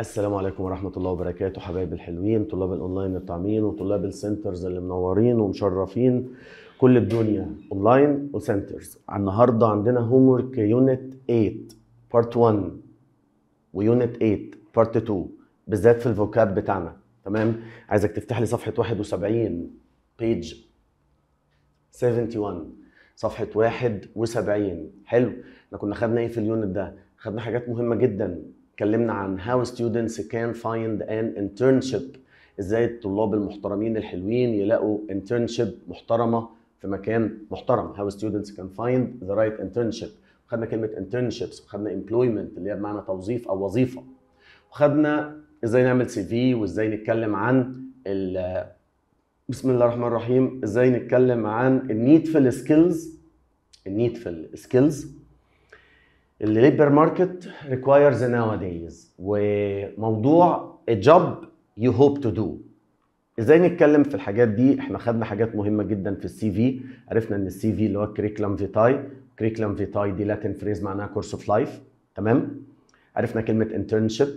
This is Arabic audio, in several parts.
السلام عليكم ورحمة الله وبركاته حبايب الحلوين طلاب الأونلاين الطعمين وطلاب السنترز اللي منورين ومشرفين كل الدنيا أونلاين وسنترز النهاردة عندنا هومورك يونت 8 بارت 1 ويونت 8 بارت 2 بالذات في الفوكاب بتاعنا تمام عايزك تفتح لي صفحة 71 بيج 71 صفحة 71 حلو احنا كنا خدنا ايه في اليونت ده؟ خدنا حاجات مهمة جدا اتكلمنا عن how students can find an internship ازاي الطلاب المحترمين الحلوين يلاقوا internship محترمه في مكان محترم how students can find the right internship خدنا كلمه internships وخدنا employment اللي هي بمعنى توظيف او وظيفه وخدنا ازاي نعمل سي في وازاي نتكلم عن بسم الله الرحمن الرحيم ازاي نتكلم عن النيدفل سكيلز النيدفل سكيلز الليبر ماركت ريكوايرز دايز وموضوع جوب يو هوب تو دو ازاي نتكلم في الحاجات دي احنا خدنا حاجات مهمه جدا في السي في عرفنا ان السي في اللي هو كريكلم فيتاي كريكلم فيتاي دي لاتن فريز معناها كورس اوف لايف تمام عرفنا كلمه انترنشيب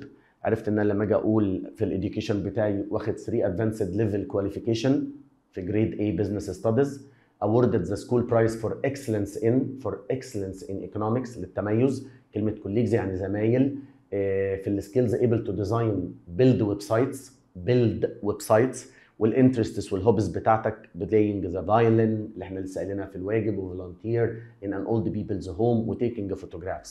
عرفت ان انا لما اجي اقول في الاديوكيشن بتاعي واخد 3 ادفانسد ليفل كواليفيكيشن في جريد اي بزنس ستاديز awarded the school prize for excellence in for excellence in economics للتميز كلمه كوليجز يعني زمايل في السكيلز able to design build websites build websites والانترستس والهوبز بتاعتك playing the violin اللي احنا لسه قايلينها في الواجب وفولنتير in an old people's home وتيكينج photographs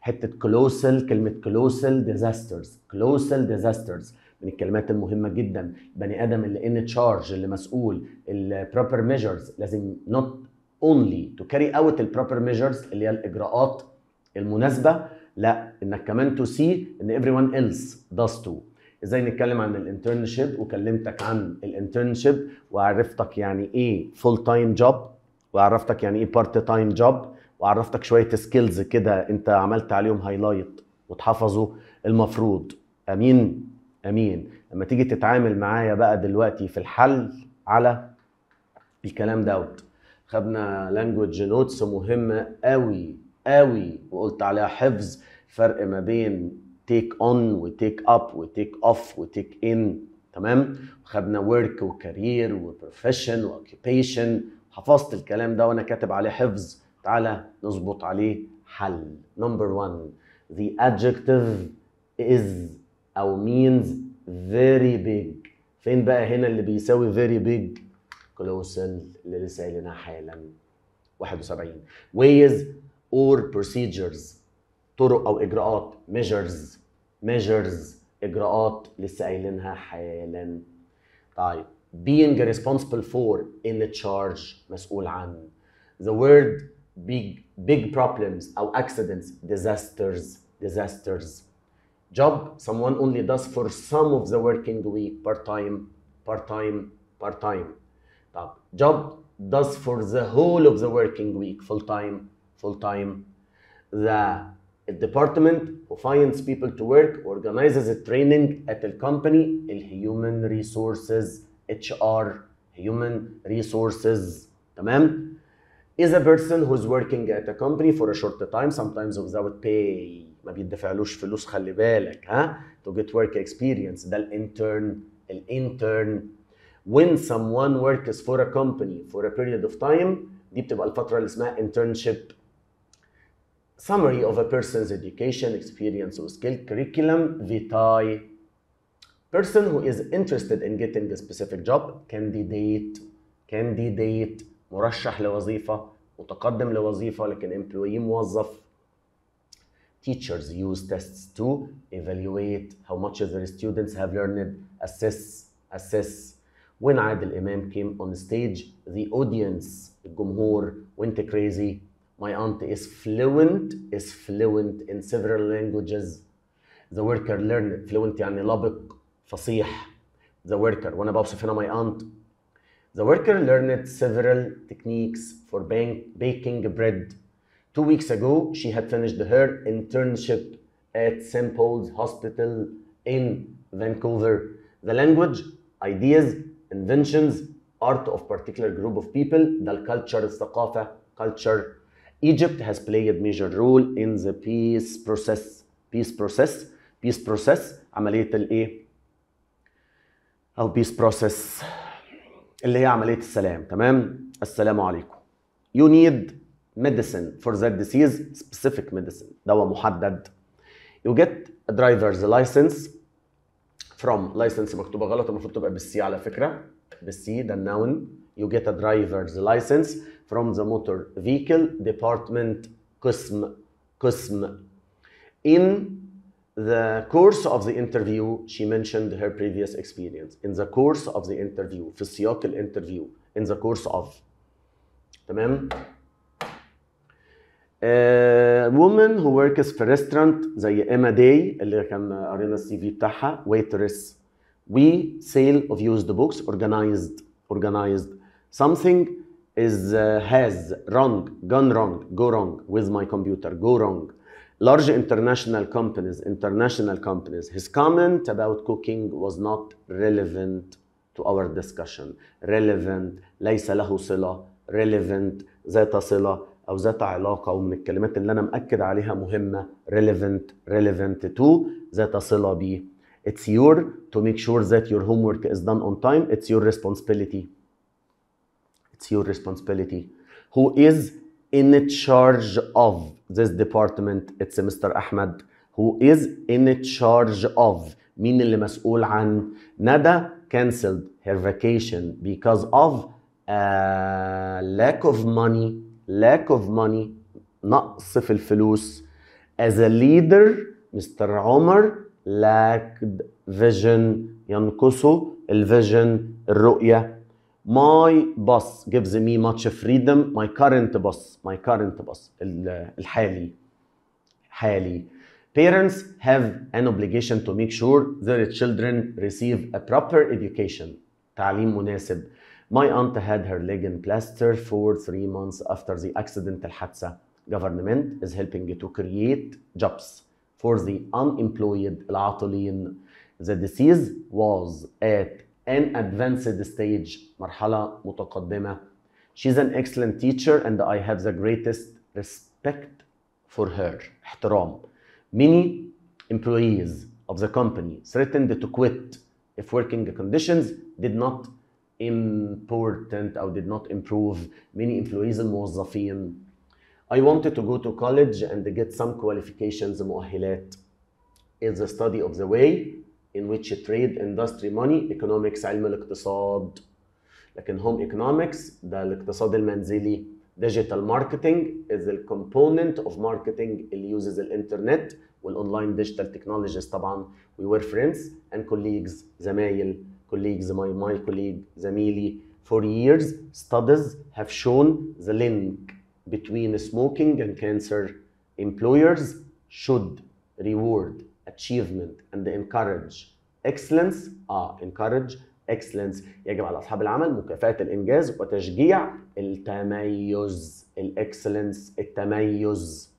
حته كلوسل كلمه كلوسل ديزاسترز كلوسل ديزاسترز من الكلمات المهمه جدا بني ادم اللي ان تشارج اللي مسؤول البروبر ميجرز لازم نوت اونلي تو كاري اوت البروبر ميجرز اللي هي الاجراءات المناسبه لا انك كمان تو سي ان ايفري ون ايلس داز تو ازاي نتكلم عن الانترنشيب وكلمتك عن الانترنشيب وعرفتك يعني ايه فول تايم جوب وعرفتك يعني ايه بارت تايم جوب وعرفتك شويه سكيلز كده انت عملت عليهم هايلايت وتحفظوا المفروض امين امين لما تيجي تتعامل معايا بقى دلوقتي في الحل على الكلام دوت خدنا لانجوج نوتس مهمه قوي قوي وقلت عليها حفظ فرق ما بين تيك اون وتيك اب وتيك اوف وتيك ان تمام وخدنا ورك وكارير وبروفيشن واوكيبيشن حفظت الكلام ده وانا كاتب عليه حفظ تعالى نظبط عليه حل نمبر 1 the adjective is او means very big فين بقى هنا اللي بيساوي very big colossal اللي لسه قايلينها حالا 71 ways or procedures طرق او اجراءات measures measures اجراءات لسه قايلينها حالا طيب being responsible for in charge مسؤول عن the word big big problems او accidents disasters disasters job someone only does for some of the working week part-time part-time part-time job does for the whole of the working week full-time full-time the department who finds people to work organizes a training at the company الهيومن human resources (HR) human resources. تمام is a person who's working at a company for a short time sometimes without pay ما بيدفعلوش فلوس خلي بالك ها to get work experience ده الانترن الانترن when someone works for a company for a period of time دي بتبقى الفترة اللي اسمها internship summary of a person's education experience or skill curriculum vitae person who is interested in getting a specific job candidate candidate مرشح لوظيفه متقدم لوظيفه لكن امبلوي موظف Teachers use tests to evaluate how much their students have learned, assess, assess. When عادل امام came on stage, the audience, الجمهور, went crazy. My aunt is fluent, is fluent in several languages. The worker learned, fluent يعني لبق, فصيح. The worker, وأنا بوصف هنا my aunt, The worker learned several techniques for baking bread. Two weeks ago, she had finished her internship at St. Paul's Hospital in Vancouver. The language, ideas, inventions, art of particular group of people, the culture, الثقافة, culture. Egypt has played a major role in the peace process. Peace process. Peace process. عملية الايه؟ أو peace process. اللي هي عمليه السلام تمام السلام عليكم you need medicine for that disease specific medicine دواء محدد you get a driver's license from license مكتوبه غلط المفروض تبقى بالسي على فكره بالسي ده النون you get a driver's license from the motor vehicle department قسم قسم in the course of the interview she mentioned her previous experience in the course of the interview في سياق in the course of تمام A woman who works في restaurant زي ايما داي اللي كان قرينا السي في بتاعها waitress we sale of used books organized organized something is uh, has wrong gone wrong go wrong with my computer go wrong large international companies, international companies. His comment about cooking was not relevant to our discussion. Relevant, ليس له صلة, relevant, ذات صلة أو ذات علاقة ومن الكلمات اللي أنا مأكد عليها مهمة relevant, relevant to, ذات صلة به. It's your to make sure that your homework is done on time. It's your responsibility. It's your responsibility. Who is in charge of this department it's Mr. Ahmed who is in charge of مين اللي مسؤول عن ندى canceled her vacation because of uh, lack of money lack of money نقص في الفلوس as a leader مستر عمر lacked vision ينقصه الفيجن الرؤية my boss gives me much freedom my current boss my current boss الحالي حالي parents have an obligation to make sure their children receive a proper education تعليم مناسب my aunt had her leg in plaster for three months after the accident الحادثة government is helping to create jobs for the unemployed العاطلين the disease was at an advanced stage مرحلة متقدمة she's an excellent teacher and I have the greatest respect for her احترام many employees of the company threatened to quit if working conditions did not important did not improve many employees الموظفين I wanted to go to college and get some qualifications مؤهلات is the study of the way in which trade industry money economics علم الاقتصاد لكن home economics ده الاقتصاد المنزلي digital marketing is a component of marketing It uses the الانترنت online digital technologies طبعا we were friends and colleagues زمايل colleagues my my colleague زميلي for years studies have shown the link between smoking and cancer employers should reward achievement and encourage excellence اه encourage excellence يجب على اصحاب العمل مكافاه الانجاز وتشجيع التميز الاكسلنس التميز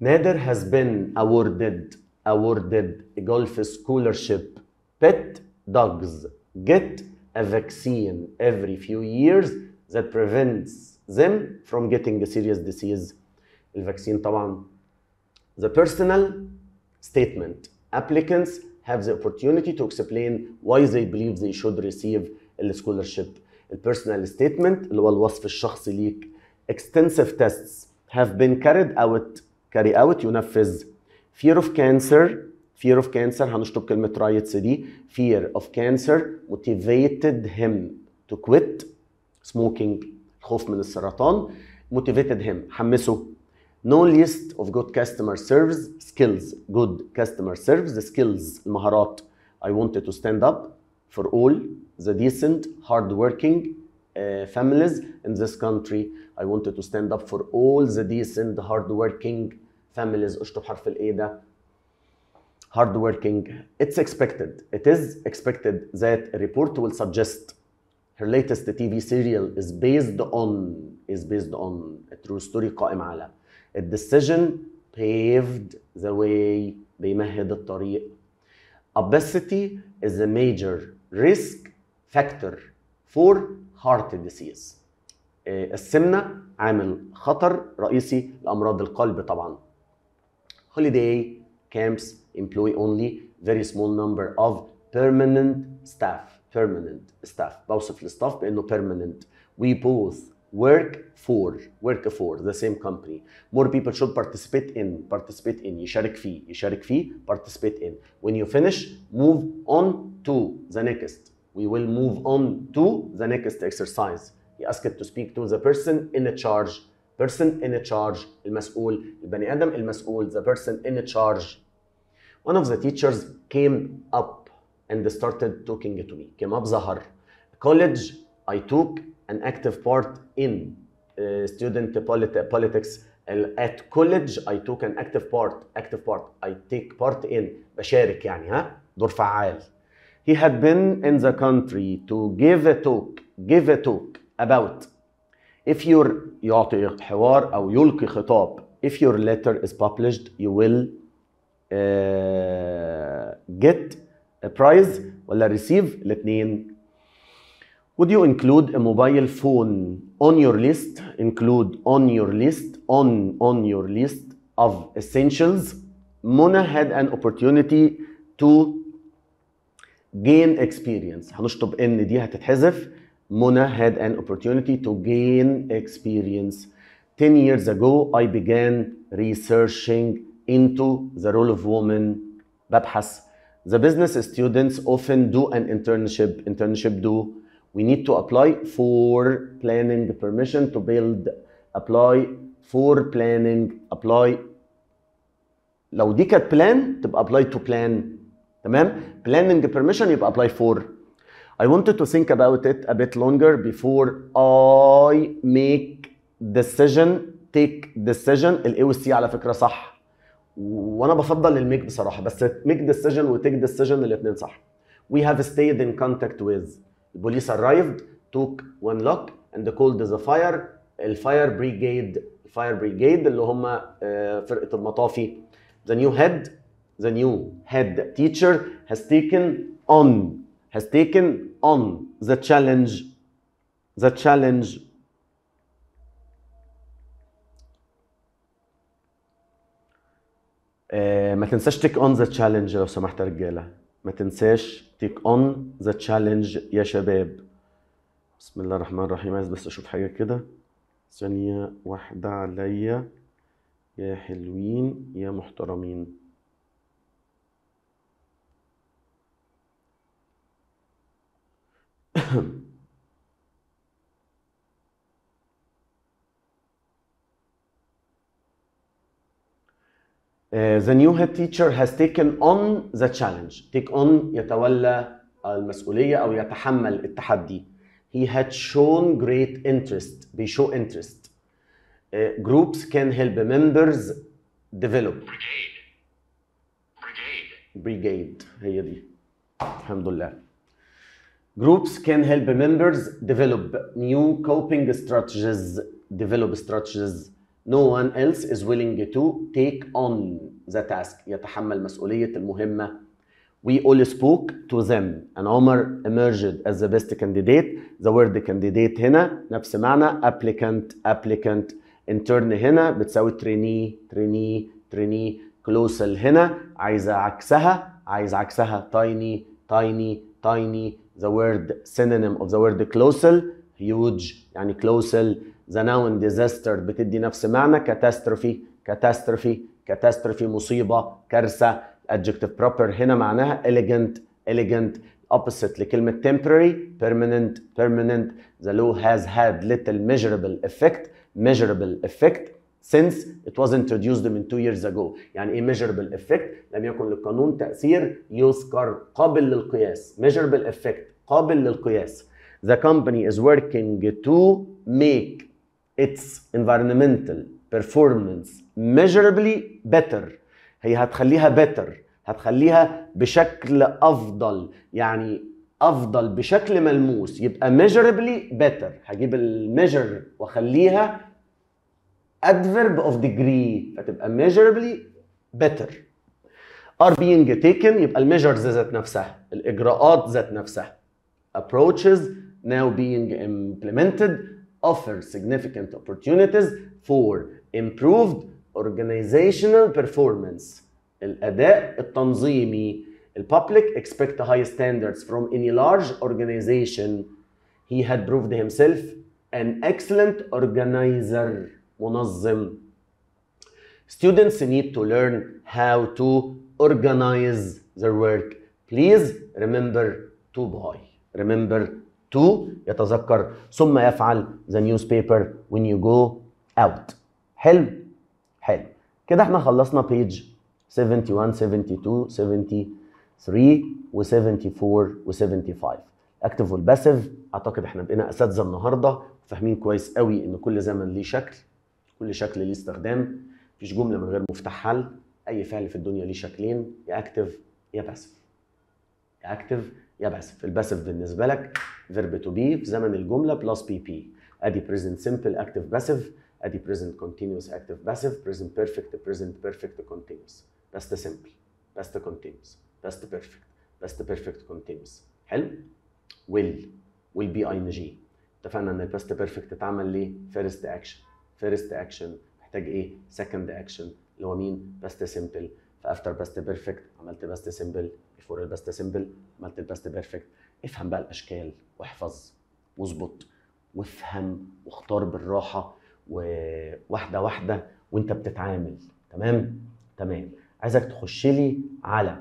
نادر has been awarded awarded a golf scholarship pet dogs get a vaccine every few years that prevents them from getting a serious disease الفاكسين طبعا the personal statement. Applicants have the opportunity to explain why they believe they should receive السكولرشيب. البيرسونال statement اللي هو الوصف الشخصي ليك. Extensive tests have been carried out carry out ينفذ. Fear of cancer fear of cancer هنشطب كلمة riots دي fear of cancer motivated him to quit smoking الخوف من السرطان motivated him حمسه no list of good customer service skills good customer service the skills maharat. I wanted to stand up for all the decent hardworking uh, families in this country I wanted to stand up for all the decent hardworking families اشطب حرف الاي ده hardworking it's expected it is expected that a report will suggest her latest TV serial is based on is based on a true story قائم على الديسيجن paved the way بيمهد الطريق obesity is a major risk factor for heart disease السمنة عامل خطر رئيسي لامراض القلب طبعا holiday camps employ only very small number of permanent staff permanent staff بوصف الستاف بانه permanent we both work for work for the same company more people should participate in participate in يشارك فيه يشارك فيه participate in when you finish move on to the next we will move on to the next exercise he asked to speak to the person in charge person in a charge المسؤول البني آدم المسؤول the person in a charge one of the teachers came up and started talking to me came up ظهر college I took an active part in uh, student polit politics at college I took an active part active part I take part in بشارك يعني ها دور فعال he had been in the country to give a talk give a talk about if your يعطي حوار أو يلقي خطاب if your letter is published you will uh, get a prize ولا receive الاثنين Would you include a mobile phone on your list? Include on your list, on, on your list of essentials? Mona had an opportunity to gain experience هنشطب ان دي هتتحذف Mona had an opportunity to gain experience 10 years ago I began researching into the role of women ببحث the business students often do an internship internship do we need to apply for planning permission to build apply for planning apply لو دي كانت plan تبقى apply to plan تمام planning permission يبقى apply for I wanted to think about it a bit longer before I make decision take decision الاي والسي على فكرة صح وانا بفضل الميك بصراحة. بس make decision take decision الاثنين صح we have stayed in contact with البوليس arrived took one lock and called the fire الفاير بريجيد الفاير بريجيد اللي هم فرقه المطافي the new head the new head teacher has taken on has taken on the challenge the challenge ما تنساش تيك اون ذا تشالنج لو سمحت يا رجاله ما تنساش تيك اون ذا تشالنج يا شباب بسم الله الرحمن الرحيم عايز بس اشوف حاجه كده ثانيه واحده عليا يا حلوين يا محترمين the new head teacher has taken on the challenge take on يتولى المسؤولية أو يتحمل التحدي he had shown great interest They show interest uh, groups can help members develop brigade brigade brigade هي دي الحمد لله groups can help members develop new coping strategies develop strategies No one else is willing to take on the task يتحمل مسؤولية المهمة We all spoke to them and Omar emerged as the best candidate The word candidate هنا نفس معنى applicant applicant intern هنا بتساوي trainee trainee trainee closal هنا عايزة عكسها عايز عكسها tiny tiny tiny the word synonym of the word closal هيوج يعني كلوسل زناون ديزاستر بتدي نفس معنى كاتاستروفي كاتاستروفي كاتاستروفي مصيبه كارثه adjective proper هنا معناها elegant elegant opposite لكلمه temporary permanent permanent the law has had little measurable effect measurable effect since it was introduced من two years ago يعني ايه measurable effect لم يكن للقانون تاثير يذكر قابل للقياس measurable effect قابل للقياس The company is working to make its environmental performance measurably better هي هتخليها better هتخليها بشكل افضل يعني افضل بشكل ملموس يبقى measurably better هجيب الميجر واخليها adverb of degree فتبقى measurably better are being taken يبقى الميجرز ذات نفسها الاجراءات ذات نفسها approaches now being implemented offer significant opportunities for improved organizational performance الأداء التنظيمي The public expect high standards from any large organization he had proved himself an excellent organizer منظم students need to learn how to organize their work please remember to buy remember to يتذكر ثم يفعل the newspaper when you go out حلو حلو كده احنا خلصنا page 71 72 73 و 74 و 75 الاكتف والباسيف اعتقد احنا بقينا اساتذه النهارده فاهمين كويس قوي ان كل زمن ليه شكل كل شكل ليه استخدام مفيش جمله من غير مفتاح حل اي فعل في الدنيا ليه شكلين يا اكتف يا باسيف يا اكتف يا باسيف الباسيف بالنسبه لك فيرب تو بي في زمن الجمله بلس بي بي ادي بريزنت سمبل اكتف باسيف ادي بريزنت كونتينوس اكتف باسيف بريزنت بيرفكت بريزنت بيرفكت كونتينوس باست سمبل باست كونتينوس باست بيرفكت باست بيرفكت كونتينوس حلو ويل ويل بي اي ان جي اتفقنا ان الباست بيرفكت اتعمل ليه فيرست اكشن فيرست اكشن محتاج ايه سكند اكشن اللي هو مين باست سمبل فافتر باست بيرفكت عملت باست سمبل بيفور الباست سمبل عملت الباست بيرفكت افهم بقى الاشكال واحفظ واظبط وافهم واختار بالراحه وواحده واحده وانت بتتعامل تمام تمام عايزك تخش لي على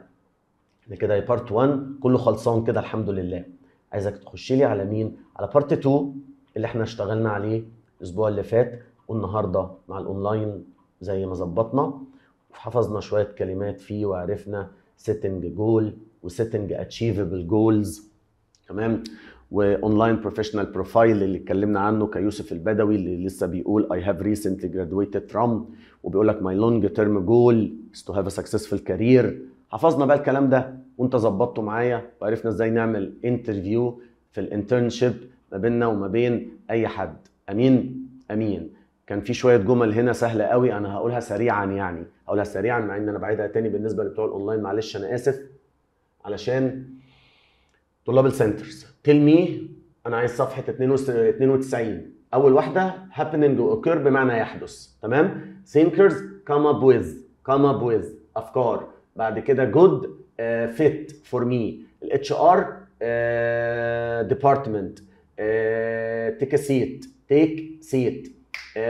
ده كده بارت 1 كله خلصان كده الحمد لله عايزك تخش لي على مين على بارت 2 اللي احنا اشتغلنا عليه الاسبوع اللي فات والنهارده مع الاونلاين زي ما ظبطنا وحفظنا شويه كلمات فيه وعرفنا سيتنج جول وسيتنج اتشيفبل جولز تمام واونلاين بروفيشنال بروفايل اللي اتكلمنا عنه كيوسف البدوي اللي لسه بيقول اي هاف ريسنتلي جرادويتد فروم وبيقول لك ماي لونج تيرم جول از تو هاف ا سكسسفل كارير حفظنا بقى الكلام ده وانت ظبطته معايا وعرفنا ازاي نعمل انترفيو في الانترنشيب ما بيننا وما بين اي حد امين امين كان في شويه جمل هنا سهله قوي انا هقولها سريعا يعني هقولها سريعا مع ان انا بعيدها تاني بالنسبه لبتوع الاونلاين معلش انا اسف علشان طلاب السنترز تيل مي انا عايز صفحه 92 اول واحده happening اوكر بمعنى يحدث تمام thinkers come up with come up with افكار بعد كده good uh, fit for me الاتش ار ديبارتمنت تيك سيت تيك سيت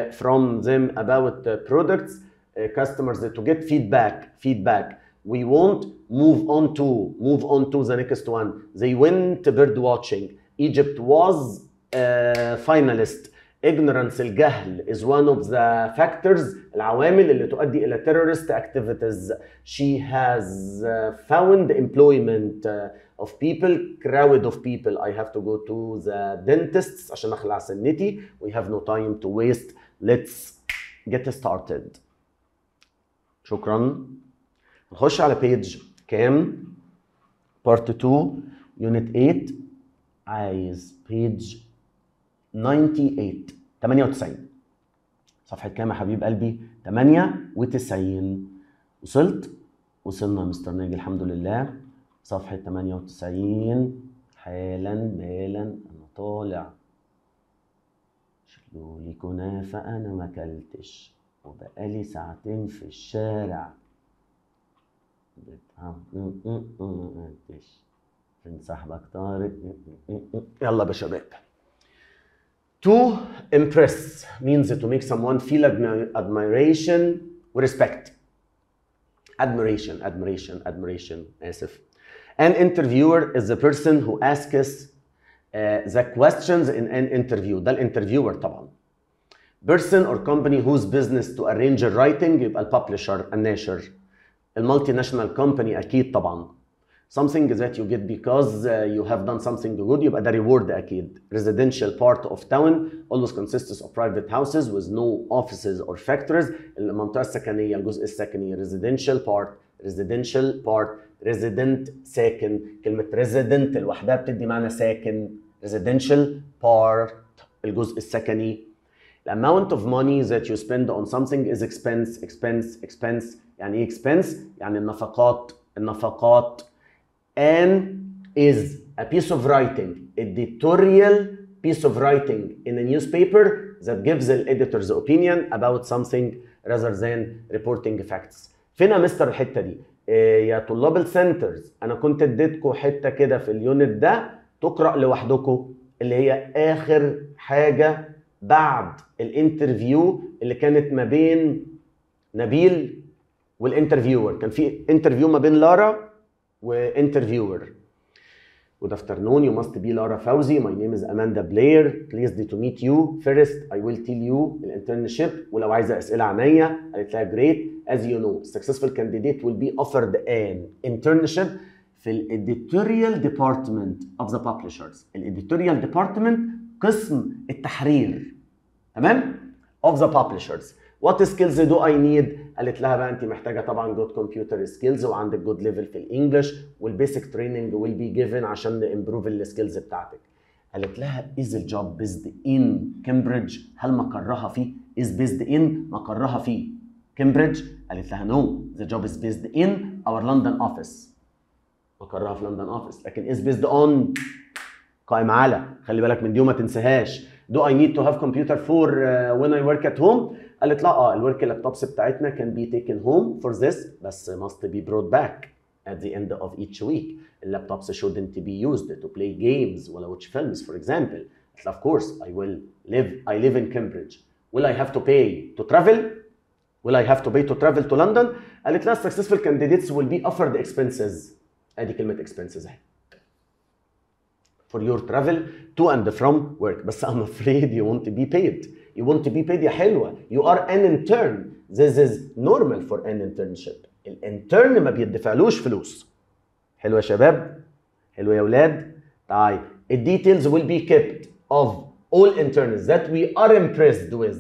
from them about products uh, customers to get feedback feedback we won't move on to move on to the next one they went bird watching egypt was a finalist ignorance الجهل is one of the factors العوامل اللي تؤدي إلى terrorist activities she has uh, found employment uh, of people crowd of people I have to go to the dentists عشان أخلع سنتي we have no time to waste let's get started شكرا نخش على بيج كام بارت 2 يونت 8 عايز بيج 98 98 صفحة كام يا حبيب قلبي 98 وصلت وصلنا يا مستر ناجي الحمد لله صفحة 98 حالا بالا انا طالع شلولي كنافة انا ما اكلتش وبقالي ساعتين في الشارع صاحبك طارق يلا يا شباب To impress means to make someone feel admiration respect. admiration admiration admiration آسف An interviewer is the person who asks Uh, the questions in an interview ده الانترفيور طبعا person or company whose business to arrange writing يبقى الببلشر الناشر المالتي ناشونال كومباني اكيد طبعا something that you get because uh, you have done something good يبقى ده reward اكيد residential part of town always consists of private houses with no offices or factories المنطقه السكنيه الجزء السكني residential part residential part resident ساكن كلمه resident لوحدها بتدي معنى ساكن residential part الجزء السكني the amount of money that you spend on something is expense, expense, expense. يعني expense؟ يعني النفقات النفقات and is a piece of writing, editorial piece of writing in a newspaper that gives the editor's opinion about something rather than reporting facts. فينا يا مستر الحته دي؟ يا طلاب السنترز انا كنت اديتكم حته كده في اليونت ده تقرا لوحدكم اللي هي اخر حاجه بعد الانترفيو اللي كانت ما بين نبيل والانترفيور كان في انترفيو ما بين لارا وانترفيور Good afternoon, you must be Lara Fauzi. My name is Amanda Blair. Pleased to meet you. First, I will tell you the internship ولو عايزة أسئلة عنيا قالت لها great. As you know, successful candidate will be offered an internship في ال editorial department of the publishers. ال editorial department قسم التحرير تمام of the publishers وات سكيلز دو اي نيد قالت لها بقى انت محتاجه طبعا جود كمبيوتر سكيلز وعندك جود ليفل في الانجلش والبيسك تريننج ويل بي جيفن عشان نمبروف السكيلز بتاعتك قالت لها از job بيزد ان كامبريدج هل مقرها فيه از بيزد ان مقرها في كامبريدج قالت لها نو ذا job از بيزد ان اور لندن اوفيس مقرها في لندن اوفيس لكن از بيزد اون قائم على خلي بالك من دي وما تنساهاش دو اي نيد تو هاف كمبيوتر فور وين اي ورك ات هوم قالت لا اه الورك لابتوبس بتاعتنا كان بي تيكن هوم فور ذس بس ماست بي باك at the end of each week Laptops shouldn't be used to play games or watch films for example of course I will live I live in Cambridge will I have to pay to travel will I have to pay to travel to London قالت successful candidates will be offered expenses ادي كلمه expenses for your travel to and from work بس I'm afraid you want to be paid you want to be paid يا حلوة you are an intern this is normal for an internship الانترن ما بيدفعلوش فلوس حلو يا شباب حلو يا ولاد طيب details will be kept of all interns that we are impressed with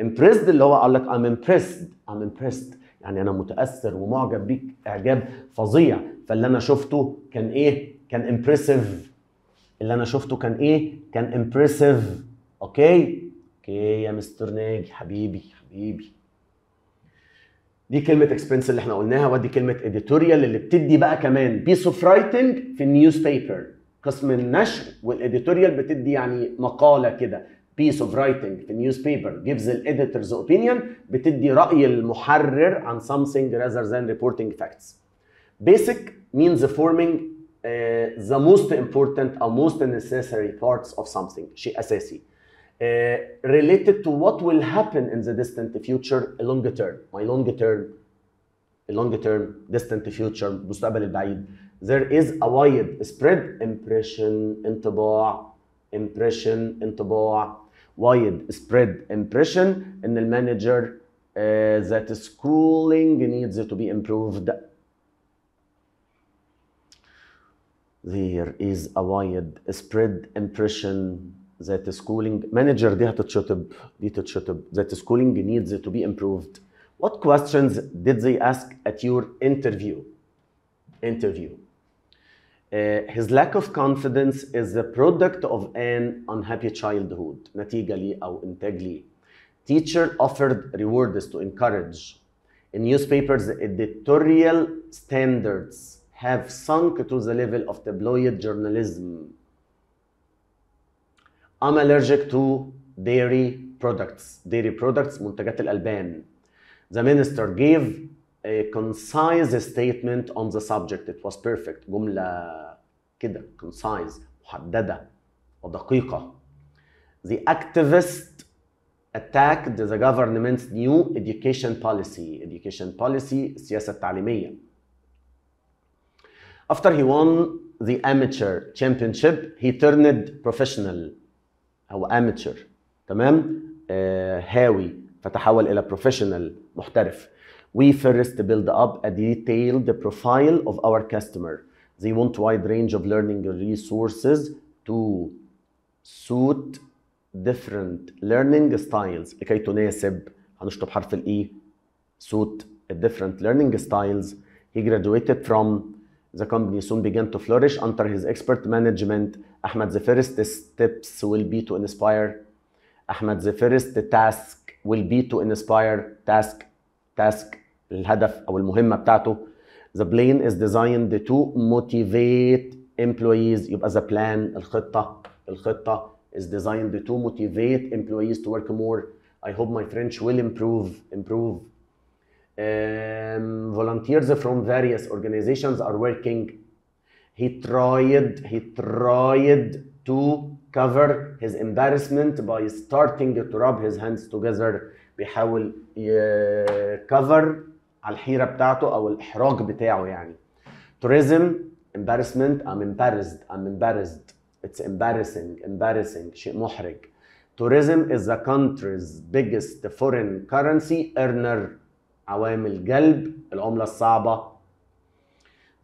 impressed اللي هو قال لك I'm impressed I'm impressed يعني انا متاثر ومعجب بيك اعجاب فظيع فاللي انا شفته كان ايه كان impressive اللي انا شفته كان ايه كان امبرسيف اوكي اوكي يا مستر ناجي حبيبي حبيبي دي كلمه اكسبنس اللي احنا قلناها ودي كلمه اديتوريال اللي بتدي بقى كمان بيس اوف رايتنج في النيوز بيبر قسم النشر والاديتوريال بتدي يعني مقاله كده بيس اوف رايتنج في النيوز بيبر جيفز الاديتورز اوبينيون بتدي راي المحرر عن something rather than reporting facts basic means forming Uh, the most important or most necessary parts of something شيء uh, related to what will happen in the distant future a longer term my longer term a longer term distant future there is a wide spread impression انطباع impression انطباع wide spread impression in the uh, that schooling needs to be improved there is a wide spread impression that schooling manager دي هتتشطب دي تتشطب that schooling needs to be improved what questions did they ask at your interview interview uh, his lack of confidence is the product of an unhappy childhood نتيجة لي أو إنتاج لي teacher offered rewards to encourage in newspapers editorial standards have sunk to the level of tabloid journalism. I'm allergic to dairy products, dairy products, منتجات الألبان. The minister gave a concise statement on the subject. It was perfect. جملة كده concise محددة ودقيقة. The activist attacked the government's new education policy. Education policy سياسة تعليمية. After he won the amateur championship, he turned professional أو amateur تمام هاوي فتحول إلى professional محترف We first build up a detailed profile of our customer. They want wide range of learning resources to suit different learning styles لكي تناسب هنشطب حرف الاي suit different learning styles. He graduated from the company soon began to flourish under his expert management. Ahmed Zafir's steps will be to inspire. Ahmed Zafir's task will be to inspire task task الهدف أو المهمة بتاعته. The plan is designed to motivate employees يبقى the plan الخطة الخطة is designed to motivate employees to work more. I hope my French will improve improve um, volunteers from various organizations are working. He tried, he tried to cover his embarrassment by starting to rub his hands together بيحاول يكفر uh, على الحيرة بتاعته أو الإحراج بتاعه يعني. Tourism, embarrassment, I'm embarrassed, I'm embarrassed. It's embarrassing, embarrassing, شيء محرج. Tourism is the country's biggest foreign currency earner. عوامل جلب العملة الصعبة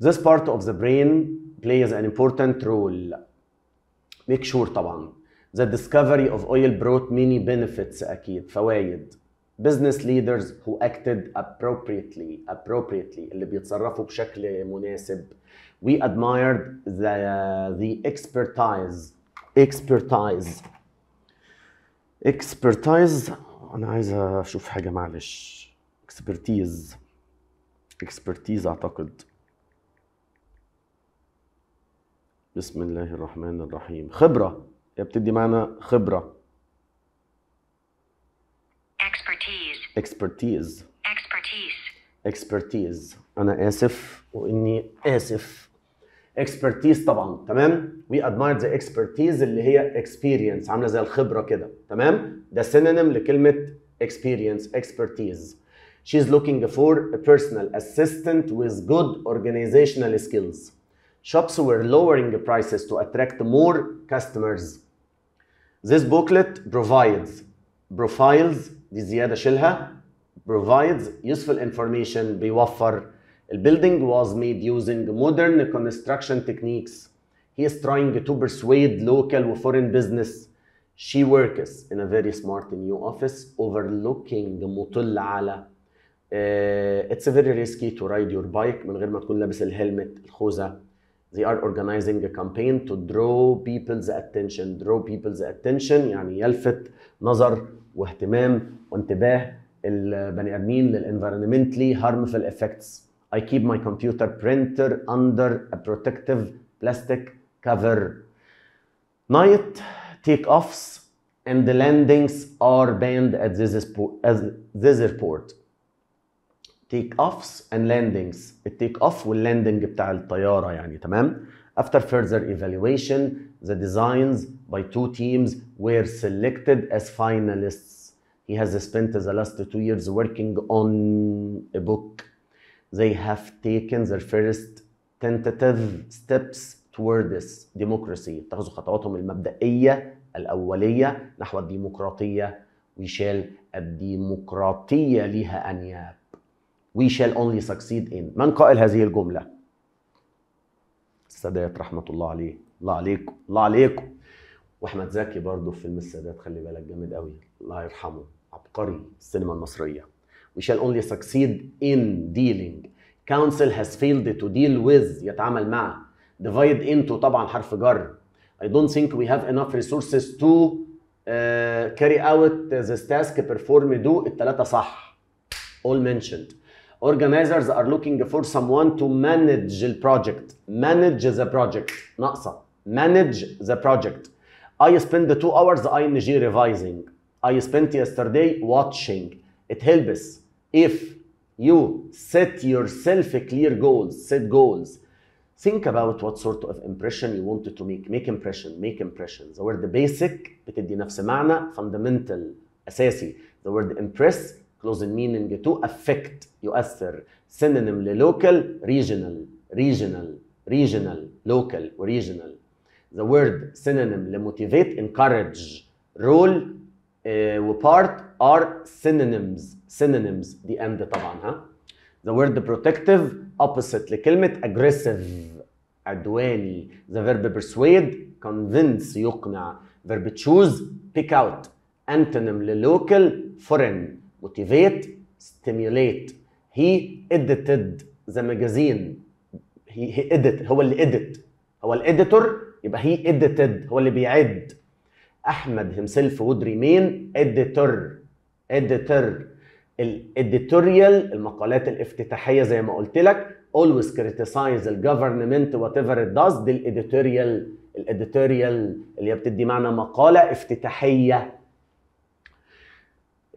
This part of the brain plays an important role make sure طبعا The discovery of oil brought many benefits أكيد فوايد business leaders who acted appropriately appropriately اللي بيتصرفوا بشكل مناسب we admired the the expertise expertise expertise انا عايز اشوف حاجه معلش اكسبرتيز اكسبرتيز اعتقد بسم الله الرحمن الرحيم خبرة هي بتدي معنى خبرة expertise expertise expertise expertise أنا آسف وإني آسف expertise طبعا تمام we admire the expertise اللي هي experience عاملة زي الخبرة كده تمام ده سينونيم لكلمة experience expertise She's looking for a personal assistant with good organizational skills. Shops were lowering prices to attract more customers. This booklet provides profiles دي زيادة شيلها provides useful information بيوفر The building was made using modern construction techniques. He is trying to persuade local and foreign business. She works in a very smart new office overlooking Mutul Ala اتس فيري ريسكي تو رايد يور بايك من غير ما تكون لابس الهلمت الخوذه they are organizing a campaign to draw people's attention draw people's attention يعني يلفت نظر واهتمام وانتباه البني ادمين للانفيرونمنتلي هارمفul effects I keep my computer printer under a protective plastic cover night takeoffs and the landings are banned at this, at this airport تيك اوفز اند لاندنجز التيك اوف واللاندنج بتاع الطياره يعني تمام after further evaluation the designs by two teams were selected as finalists he has spent the last two years working on a book they have taken their first tentative steps toward this democracy اتخذوا خطواتهم المبدئيه الاوليه نحو الديمقراطيه we shall الديمقراطيه لها انياب We shall only succeed in من قائل هذه الجملة؟ السادات رحمة الله عليه الله عليكم الله عليكم واحمد زكي برضه في فيلم السادات خلي بالك جامد قوي الله يرحمه عبقري السينما المصرية We shall only succeed in dealing council has failed to deal with يتعامل مع divide into طبعا حرف جر I don't think we have enough resources to uh, carry out this task perform do التلاتة صح all mentioned organizers are looking for someone to manage the project manage the project ناقصة manage the project I spend the two hours ING revising I spent yesterday watching it helps if you set yourself clear goals set goals think about what sort of impression you wanted to make make impression make impressions. the word basic the نفس fundamental أساسي the word impress closing meaning to affect يؤثر سينونيم للوكال regional regional local و regional the word synonym لmotivate encourage role uh, وpart are synonyms synonyms the end طبعا ها the word protective opposite لكلمة aggressive عدواني the verb persuade convince يقنع verb choose pick out antonym لlocal foreign motivate, stimulate. He edited the magazine. He, he edit هو اللي edit هو الاديتور يبقى he edited هو اللي بيعد. احمد himself would remain editor editor الاديتوريال المقالات الافتتاحيه زي ما قلت لك always criticize the government whatever it does دي الاديتوريال الاديتوريال اللي هي بتدي معنى مقاله افتتاحيه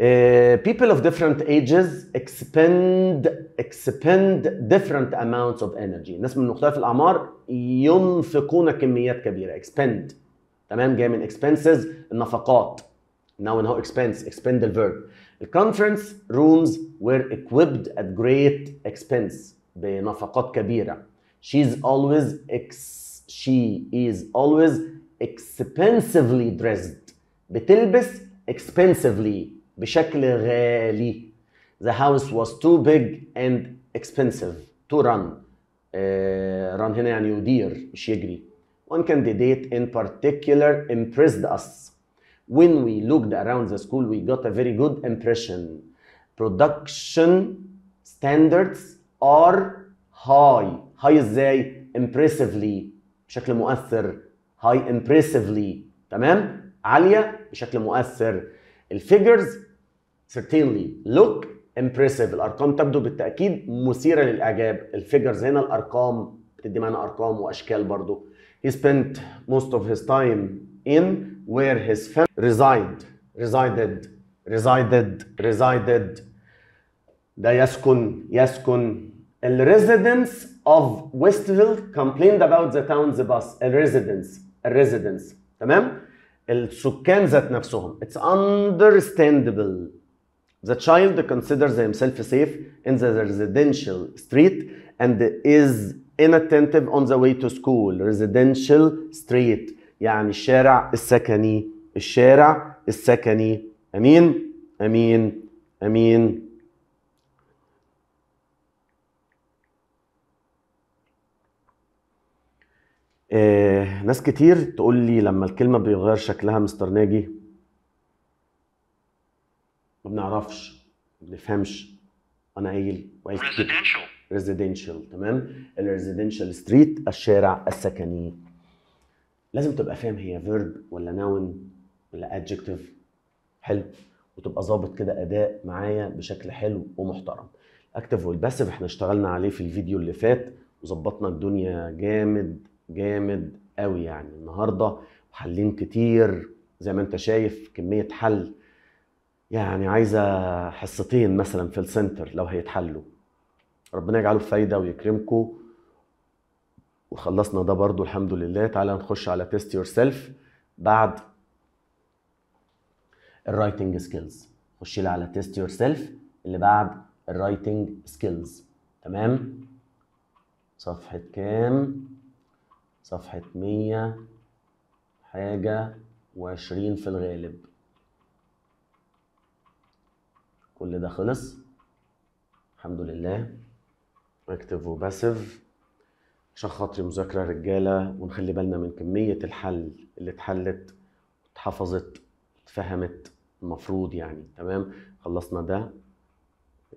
Uh, people of different ages expend expend different amounts of energy الناس من مختلف الاعمار ينفقون كميات كبيره expend تمام جاي من expenses النفقات now and how expense expend the verb the conference rooms were equipped at great expense بنفقات كبيره she's always ex she is always expensively dressed بتلبس expensively بشكل غالي the house was too big and expensive to run uh, run هنا يعني يدير مش يجري one candidate in particular impressed us when we looked around the school we got a very good impression production standards are high high ازاي impressively بشكل مؤثر high impressively تمام عالية بشكل مؤثر الفيجرز certainly look impressive الارقام تبدو بالتاكيد مثيره للاعجاب الفيجرز هنا الارقام بتدي معانا ارقام واشكال برضو he spent most of his time in where his family reside resided resided resided ده يسكن يسكن ال residents of Westville complained about the town's bus ال residents ال residents تمام السكان ذات نفسهم it's understandable The child considers himself safe in the residential street and is inattentive on the way to school. Residential street يعني الشارع السكني الشارع السكني أمين أمين أمين آه، ناس كتير تقول لي لما الكلمة بيغير شكلها مستر ناجي ما بنعرفش ما بنفهمش انا قايل ريزيدنشال ريزيدنشال تمام الريزيدنشال ستريت الشارع السكني لازم تبقى فاهم هي فيرب ولا نون ولا ادجكتيف حلو وتبقى ظابط كده اداء معايا بشكل حلو ومحترم الاكتف والباسف احنا اشتغلنا عليه في الفيديو اللي فات وظبطنا الدنيا جامد جامد قوي يعني النهارده وحلين كتير زي ما انت شايف كميه حل يعني عايزه حصتين مثلا في السنتر لو هيتحلوا ربنا يجعله فايده ويكرمكم وخلصنا ده برضو الحمد لله تعالى نخش على تيست يور سيلف بعد الرايتنج سكيلز خشي لي على تيست يور سيلف اللي بعد الرايتنج سكيلز تمام صفحة كام صفحة مية حاجة وعشرين في الغالب كل ده خلص الحمد لله اكتف وباسف عشان خاطري مذاكرة رجالة ونخلي بالنا من كمية الحل اللي اتحلت اتحفظت اتفهمت المفروض يعني تمام خلصنا ده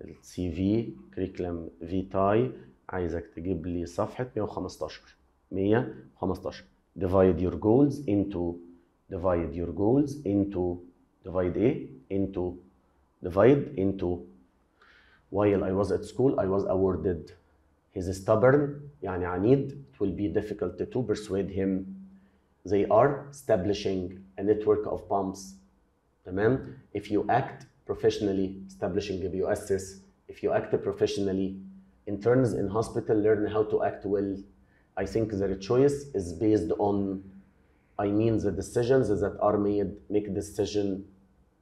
السي في كريكلم تاي عايزك تجيب لي صفحة 115 115 divide your goals into divide your goals into divide ايه into divide into while I was at school I was awarded he's stubborn يعني عنيد it will be difficult to persuade him they are establishing a network of pumps تمام if you act professionally establishing a BUSS if you act professionally interns in hospital learn how to act well I think their choice is based on I mean the decisions that are made make decision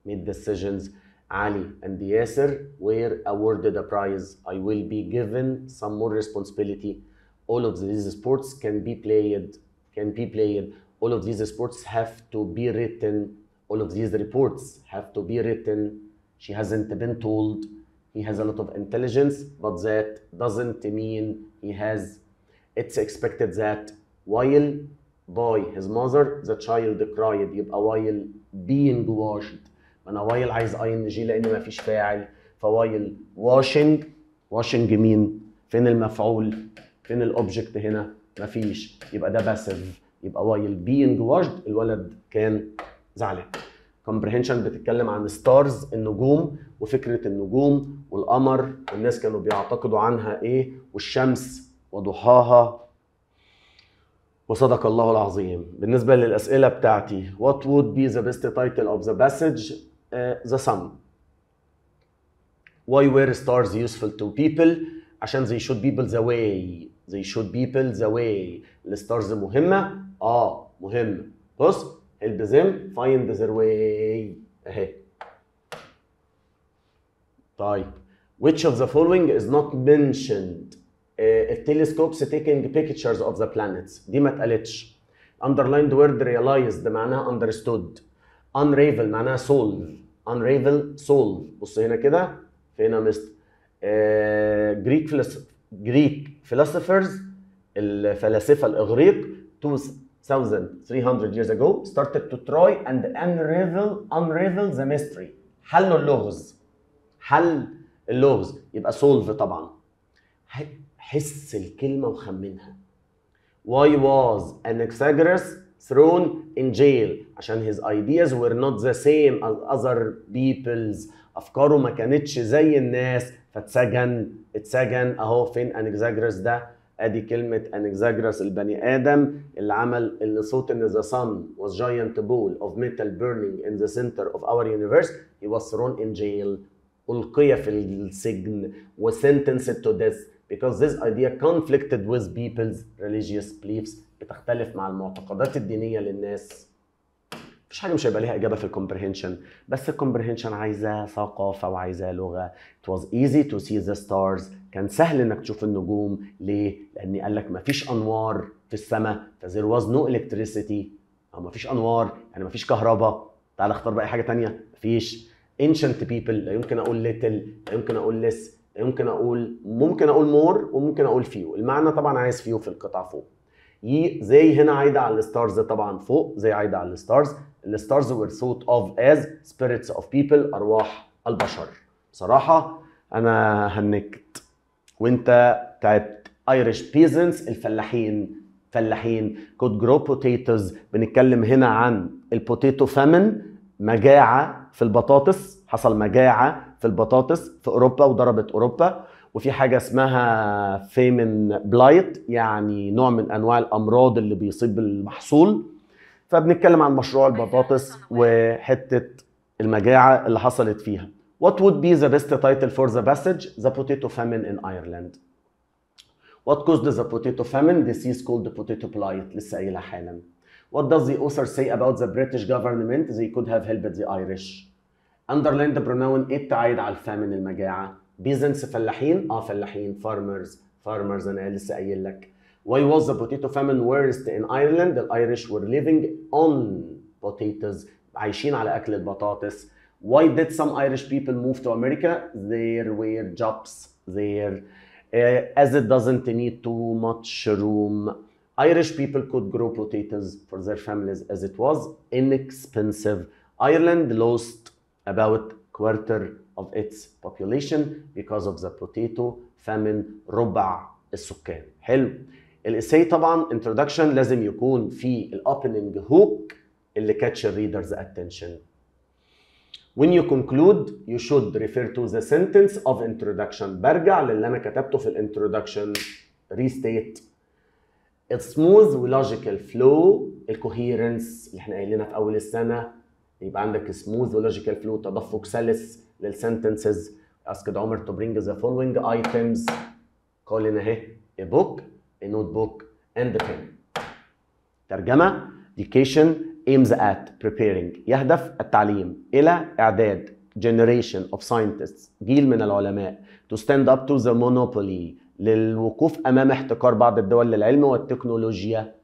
made decisions Ali and the Yasser were awarded a prize. I will be given some more responsibility. All of these sports can be played, can be played. All of these sports have to be written. All of these reports have to be written. She hasn't been told. He has a lot of intelligence, but that doesn't mean he has. It's expected that while boy, his mother, the child cried. while being washed ما انا وايل عايز اي ان جي لان ما فيش فاعل فوايل واشنج واشنج مين فين المفعول فين الاوبجكت هنا ما فيش يبقى ده باسيف يبقى وايل بينج واشد الولد كان زعلان كومبريهنشن بتتكلم عن ستارز النجوم وفكره النجوم والقمر والناس كانوا بيعتقدوا عنها ايه والشمس وضحاها وصدق الله العظيم بالنسبه للاسئله بتاعتي what would be the best title of the passage Uh, the sun. Why were stars useful to people؟ عشان they should people the way they should people the way الستارز مهمة؟ اه مهمة بص help them find their way اهي طيب which of the following is not mentioned uh, telescopes taking pictures of the planets دي ما اتقالتش underlined word realized معناها understood unravel معناها solve unravel solve بص هنا كده فينا مست جريك جريك philosophers الفلاسفه الاغريق 2300 years ago started to try and unravel unravel the mystery حلوا اللغز حل اللغز يبقى سولف طبعا حس الكلمه وخمنها why was Anaxagoras thrown in jail عشان his ideas were not the same as other people's افكاره ما كانتش زي الناس فاتسجن اتسجن اهو فين انكزاجرس ده ادي كلمه انكزاجرس البني ادم اللي عمل اللي صوت ان the sun was giant ball of metal burning in the center of our universe he was thrown in jail القي في السجن و sentenced to death because this idea conflicted with people's religious beliefs بتختلف مع المعتقدات الدينيه للناس مش حاجه مش هيبقى ليها اجابه في الكومبرهنشن بس الكومبرهنشن عايزاه ثقافه وعايزاه لغه it was easy to see the stars كان سهل انك تشوف النجوم ليه لان قال لك مفيش انوار في السماء فزير واز نو الكتريسيتي او مفيش انوار يعني مفيش كهرباء تعال اختار بقى حاجه تانية مفيش ancient people لا يمكن اقول ليتل لا يمكن اقول ليس لا يمكن اقول ممكن اقول مور وممكن اقول فيو المعنى طبعا عايز فيو في القطعه فوق زي هنا عايده على الستارز طبعا فوق زي عايده على الستارز الستارز وير ثوت اوف از سبيريتس اوف بيبل أرواح البشر بصراحة أنا هنكت وأنت تعبت ايريش بيزنس الفلاحين فلاحين كود جرو بوتيتوز بنتكلم هنا عن البوتيتو فامن مجاعة في البطاطس حصل مجاعة في البطاطس في أوروبا وضربت أوروبا وفي حاجة اسمها فيمن بلايت يعني نوع من أنواع الأمراض اللي بيصيب المحصول فبنتكلم عن مشروع البطاطس وحته المجاعه اللي حصلت فيها What would be the best title for the passage The potato famine in Ireland What caused the potato famine disease called the potato blight لسه قايلها حالا What does the author say about the British government they could have helped the Irish Underline the pronoun it تعايد على الفامن المجاعة بيزنس فلاحين اه فلاحين farmers farmers انا لسه قايل لك Why was the potato famine worst in Ireland? The Irish were living on potatoes عايشين على أكل البطاطس. Why did some Irish people move to America? There were jobs there. Uh, as it doesn't need too much room. Irish people could grow potatoes for their families as it was inexpensive. Ireland lost about quarter of its population because of the potato famine ربع السكان. حلو. الاساي طبعا انترودكشن لازم يكون في الاوبننج هوك اللي كاتش الريدرز اتنشن When you conclude you should refer to the sentence of introduction برجع للي انا كتبته في الانترودكشن restate A smooth logical flow. الكوهيرنس اللي احنا قايلينها في اول السنه يبقى عندك smooth logical flow. تدفق سلس للسنتنسز اسكد عمر to bring the following items. قال اهي a book a notebook and a pen ترجمة Education aims at preparing يهدف التعليم إلى إعداد generation of scientists جيل من العلماء to stand up to the monopoly للوقوف أمام احتكار بعض الدول للعلم والتكنولوجيا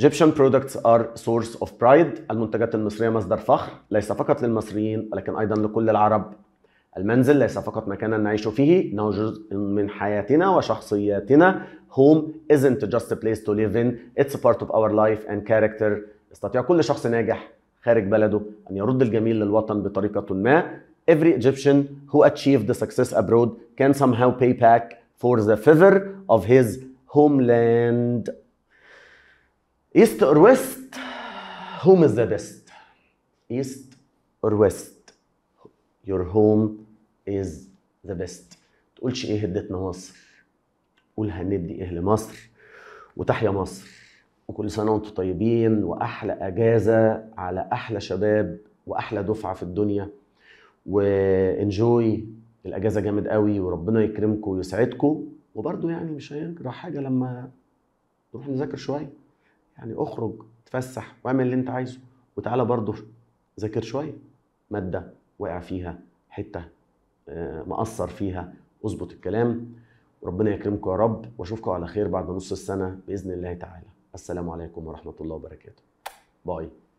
Egyptian products are source of pride المنتجات المصرية مصدر فخر ليس فقط للمصريين ولكن أيضا لكل العرب المنزل ليس فقط مكانا نعيش فيه إنه جزء من حياتنا وشخصياتنا Home isn't just a place to live in It's a part of our life and character يستطيع كل شخص ناجح خارج بلده أن يرد الجميل للوطن بطريقة ما Every Egyptian who achieved the success abroad can somehow pay back for the favor of his homeland East or West, home is the best East or West your home is the best تقولش ايه هدتنا مصر قول هندي ايه لمصر وتحيا مصر وكل سنه وانتم طيبين واحلى اجازه على احلى شباب واحلى دفعه في الدنيا وانجوي الاجازه جامد قوي وربنا يكرمكم ويسعدكم وبرضو يعني مش هيجرى حاجه لما نروح نذاكر شويه يعني اخرج اتفسح واعمل اللي انت عايزه وتعالى برضه ذاكر شويه ماده وقع فيها حته آه، مقصر فيها اظبط الكلام ربنا يكرمكم يا رب واشوفكم على خير بعد نص السنه باذن الله تعالى السلام عليكم ورحمه الله وبركاته باي